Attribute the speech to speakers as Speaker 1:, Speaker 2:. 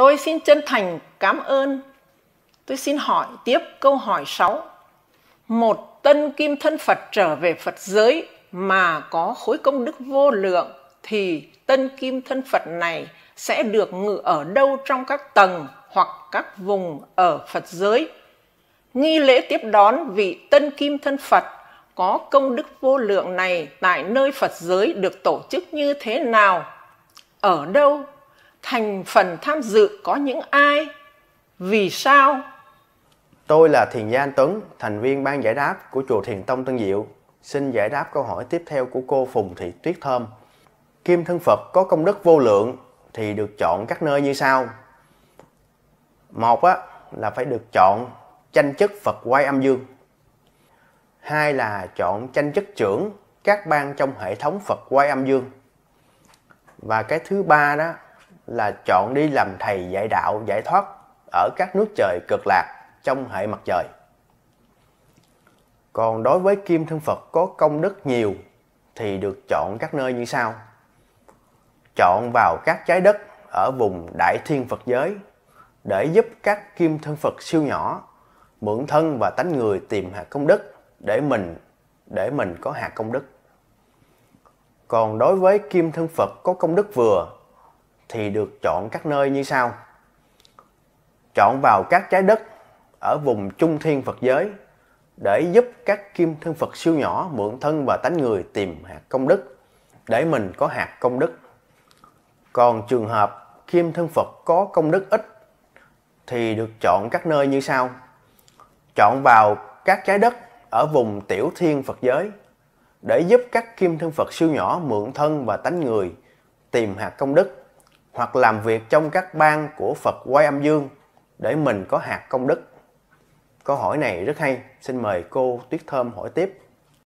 Speaker 1: Tôi xin chân thành cảm ơn. Tôi xin hỏi tiếp câu hỏi 6. Một tân kim thân Phật trở về Phật giới mà có khối công đức vô lượng thì tân kim thân Phật này sẽ được ngự ở đâu trong các tầng hoặc các vùng ở Phật giới. Nghi lễ tiếp đón vị tân kim thân Phật có công đức vô lượng này tại nơi Phật giới được tổ chức như thế nào? Ở đâu thành phần tham dự có những ai, vì sao?
Speaker 2: Tôi là Thiền Gia Anh Tuấn, thành viên ban giải đáp của Chùa Thiền Tông Tân Diệu. Xin giải đáp câu hỏi tiếp theo của cô Phùng Thị Tuyết Thơm. Kim thân Phật có công đức vô lượng thì được chọn các nơi như sau. Một á, là phải được chọn tranh chức Phật quay âm dương. Hai là chọn tranh chức trưởng các bang trong hệ thống Phật quay âm dương. Và cái thứ ba đó là chọn đi làm thầy dạy đạo giải thoát ở các nước trời cực lạc trong hệ mặt trời. Còn đối với Kim Thân Phật có công đức nhiều thì được chọn các nơi như sau. Chọn vào các trái đất ở vùng Đại Thiên Phật Giới để giúp các Kim Thân Phật siêu nhỏ mượn thân và tánh người tìm hạt công đức để mình để mình có hạt công đức. Còn đối với Kim Thân Phật có công đức vừa thì được chọn các nơi như sau. Chọn vào các trái đất ở vùng trung thiên Phật giới để giúp các kim thân Phật siêu nhỏ mượn thân và tánh người tìm hạt công đức để mình có hạt công đức. Còn trường hợp kim thân Phật có công đức ít thì được chọn các nơi như sau. Chọn vào các trái đất ở vùng tiểu thiên Phật giới để giúp các kim thân Phật siêu nhỏ mượn thân và tánh người tìm hạt công đức hoặc làm việc trong các bang của Phật Quay Âm Dương để mình có hạt công đức? Câu hỏi này rất hay, xin mời cô Tuyết Thơm hỏi tiếp.